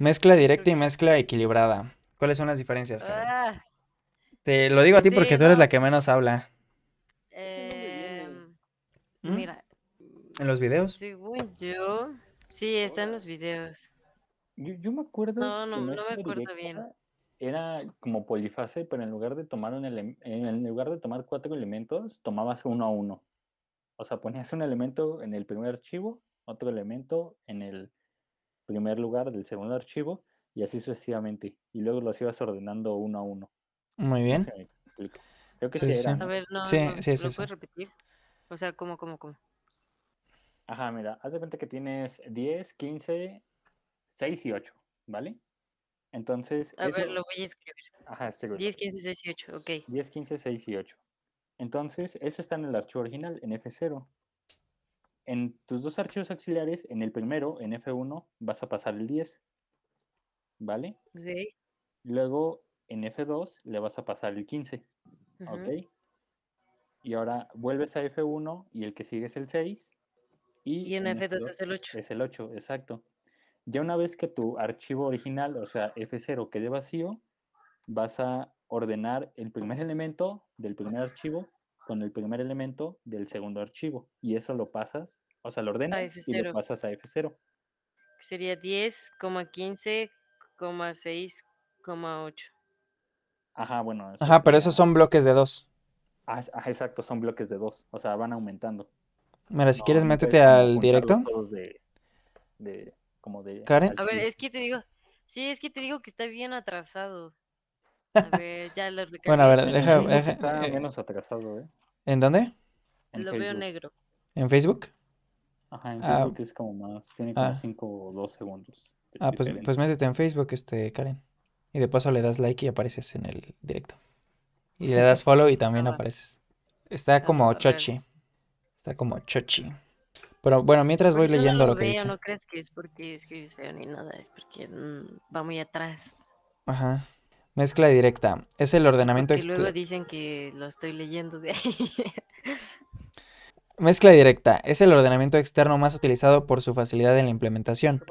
Mezcla directa y mezcla equilibrada. ¿Cuáles son las diferencias, ah. Te lo digo a ti porque tú eres la que menos habla. Em, ¿Mm? Mira. ¿En los videos? Según yo, sí, está en los videos. Yo, me acuerdo. No, no, no me acuerdo bien. Era como polifase, pero en lugar de tomar en lugar de tomar cuatro elementos, tomabas uno a uno. O sea, ponías un elemento en el primer archivo, otro elemento en el primer lugar del segundo archivo y así sucesivamente. Y luego los ibas ordenando uno a uno. Muy bien. Creo que sí, A ver, no, ¿lo puedes repetir? O sea, como cómo, como Ajá, mira, haz de cuenta que tienes 10, 15, 6 y 8, ¿vale? Entonces... A ver, lo voy a escribir. Ajá, escribir. 10, 15, 6 y 8, ok. 10, 15, 6 y 8. Entonces, eso está en el archivo original, en F0 en tus dos archivos auxiliares, en el primero, en F1, vas a pasar el 10. ¿Vale? Sí. Luego, en F2, le vas a pasar el 15. ¿Ok? Y ahora vuelves a F1 y el que sigue es el 6. Y, en, F2, F2 es el 8. Es el 8, exacto. Ya una vez que tu archivo original, o sea, F0, quede vacío, vas a ordenar el primer elemento del primer archivo con el primer elemento del segundo archivo y eso lo pasas, o sea, lo ordenas y lo pasas a F0. Sería 10,15,6,8. Ajá, bueno. Ajá, pero esos son bloques de 2. Ah, exacto, son bloques de 2, o sea, van aumentando. Mira, si quieres métete al directo. como Karen. A ver, es que te digo, sí, es que te digo que está bien atrasado. A ver, ya lo recargué. Bueno, a ver, deja. Está eh, menos atrasado, ¿eh? ¿En dónde? En lo veo negro. ¿En Facebook? Ajá, en ah, Facebook ah, es como más. Tiene como 5 ah. o 2 segundos. Ah, pues, pues, métete en Facebook, este, Karen. Y de paso le das like y apareces en el directo. Y le das follow y también ah, apareces. Está como pues, chochi. Está como chochi. Pero bueno, mientras voy leyendo lo, que veo, No crees que es porque escribes feo ni nada, es porque mm, va muy atrás. Ajá. Mezcla directa. Es el ordenamiento... Y luego dicen que lo estoy leyendo de ahí. Mezcla directa. Es el ordenamiento externo más utilizado por su facilidad en la implementación.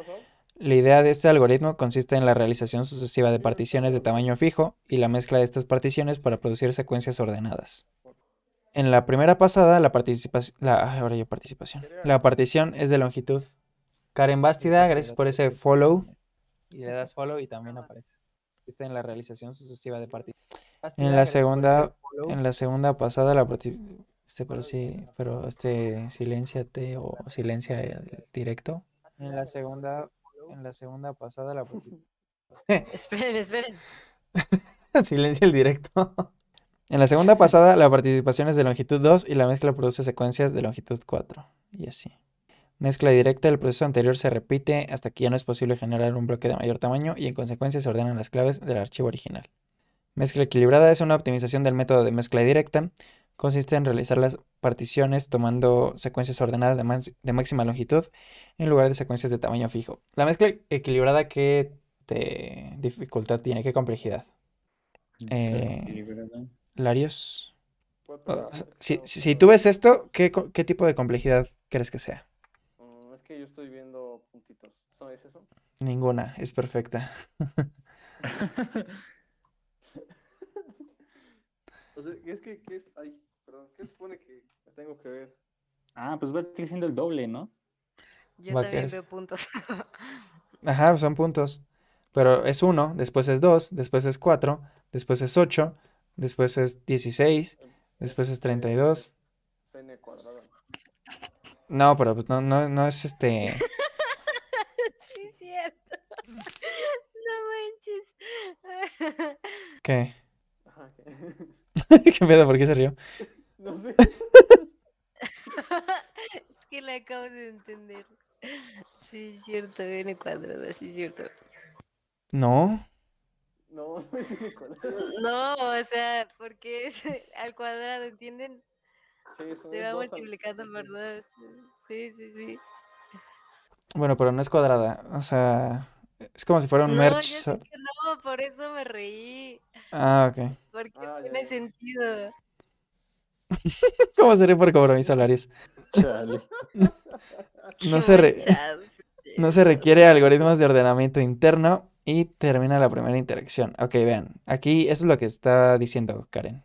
La idea de este algoritmo consiste en la realización sucesiva de particiones de tamaño fijo y la mezcla de estas particiones para producir secuencias ordenadas. En la primera pasada, la participación... La, ahora yo participación. La partición es de longitud. Karen Bastida, gracias por ese follow. Y le das follow y también aparece en la realización sucesiva de partidas. En la segunda, en la segunda pasada la este, pero sí, pero este silenciate o silencia directo. En la segunda, en la segunda pasada la Esperen, esperen. silencia el directo. En la segunda pasada, la participación es de longitud 2 y la mezcla produce secuencias de longitud 4. Y así. Mezcla directa del proceso anterior se repite hasta que ya no es posible generar un bloque de mayor tamaño y en consecuencia se ordenan las claves del archivo original. Mezcla equilibrada es una optimización del método de mezcla directa. Consiste en realizar las particiones tomando secuencias ordenadas de, máxima longitud en lugar de secuencias de tamaño fijo. La mezcla equilibrada, ¿qué dificultad tiene? ¿Qué complejidad? Eh, Larios. Si, tú ves esto, ¿qué tipo de complejidad crees que sea? que yo estoy viendo puntitos. ¿Sabes eso? Ninguna, es perfecta. o sea, es que, ¿qué es? Ay, perdón, ¿qué supone que tengo que ver? Ah, pues va creciendo el doble, ¿no? Yo también veo puntos. Ajá, son puntos. Pero es 1, después es 2, después es 4, después es 8, después es 16, después es 32. N cuadrado. No, pero pues no, no, no es este. sí, cierto. No manches. ¿Qué? ¿qué? pedo? ¿Por qué se rió? No sé. es que la acabo de entender. Sí, es cierto, N cuadrada, sí, es cierto. No. No, no es N cuadrada. No, o sea, porque es al cuadrado, ¿entienden? se va multiplicando por dos. Este, sí, sí, sí. Bueno, pero no es cuadrada. O sea, es como si fuera un merch. no, por eso me reí. Ah, ok. Porque no ah, tiene sentido. ¿Cómo sería por cobrar mis salarios? No, se no se requiere algoritmos de ordenamiento interno y termina la primera interacción. Ok, vean, aquí eso es lo que está diciendo Karen.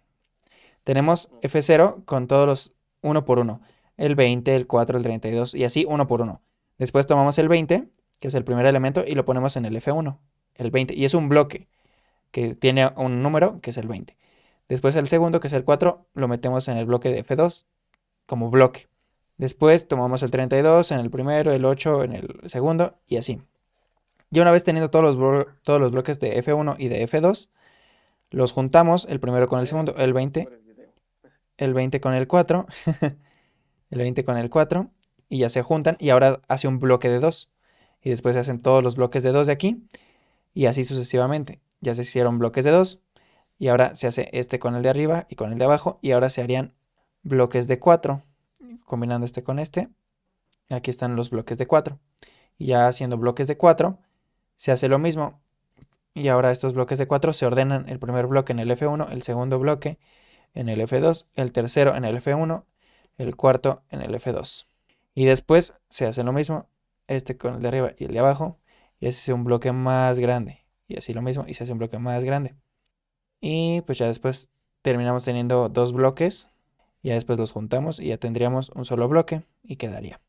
Tenemos F0 con todos los 1 por 1 El 20, el 4, el 32 y así 1 por 1 Después tomamos el 20, que es el primer elemento, y lo ponemos en el F1, el 20. Y es un bloque que tiene un número, que es el 20. Después el segundo, que es el 4, lo metemos en el bloque de F2 como bloque. Después tomamos el 32 en el primero, el 8 en el segundo y así. Y una vez teniendo todos los, todos los bloques de F1 y de F2, los juntamos el primero con el segundo, el 20 el 20 con el 4, el 20 con el 4, y ya se juntan, y ahora hace un bloque de 2, y después se hacen todos los bloques de 2 de aquí, y así sucesivamente. Ya se hicieron bloques de 2, y ahora se hace este con el de arriba y con el de abajo, y ahora se harían bloques de 4, combinando este con este, aquí están los bloques de 4. Y ya haciendo bloques de 4, se hace lo mismo, y ahora estos bloques de 4 se ordenan el primer bloque en el F1, el segundo bloque en el F2, el tercero en el F1, el cuarto en el F2. Y después se hace lo mismo, este con el de arriba y el de abajo, y así es un bloque más grande. Y así lo mismo, y se hace un bloque más grande. Y pues ya después terminamos teniendo dos bloques, ya después los juntamos y ya tendríamos un solo bloque y quedaría.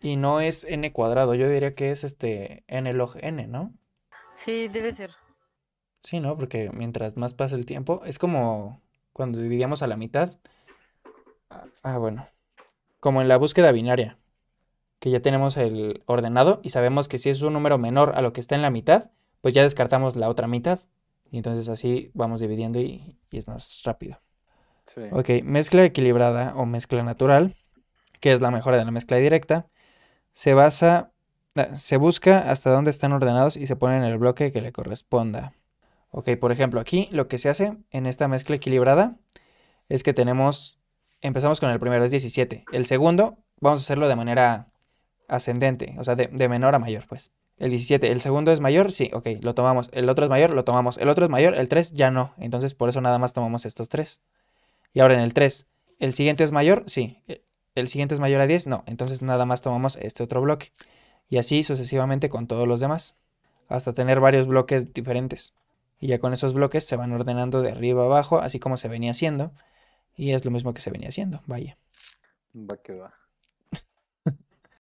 Y no es n cuadrado, yo diría que es este n log n, ¿no? Sí, debe ser. Sí, ¿no? Porque mientras más pasa el tiempo, es como cuando dividíamos a la mitad. Ah, bueno. Como en la búsqueda binaria, que ya tenemos el ordenado y sabemos que si es un número menor a lo que está en la mitad, pues ya descartamos la otra mitad. Y entonces así vamos dividiendo y, es más rápido. Ok, mezcla equilibrada o mezcla natural, que es la mejora de la mezcla directa, se basa, ah, se busca hasta dónde están ordenados y se pone en el bloque que le corresponda. Ok, por ejemplo, aquí lo que se hace en esta mezcla equilibrada es que tenemos, empezamos con el primero, es 17. El segundo, vamos a hacerlo de manera ascendente, o sea, de, menor a mayor, pues. El 17, el segundo es mayor, sí, ok, lo tomamos. El otro es mayor, lo tomamos. El otro es mayor, el 3 ya no. Entonces, por eso nada más tomamos estos tres. Y ahora en el 3, ¿el siguiente es mayor? Sí. ¿El siguiente es mayor a 10? No. Entonces, nada más tomamos este otro bloque. Y así sucesivamente con todos los demás. Hasta tener varios bloques diferentes y ya con esos bloques se van ordenando de arriba abajo, así como se venía haciendo. Y es lo mismo que se venía haciendo, vaya. Va que va.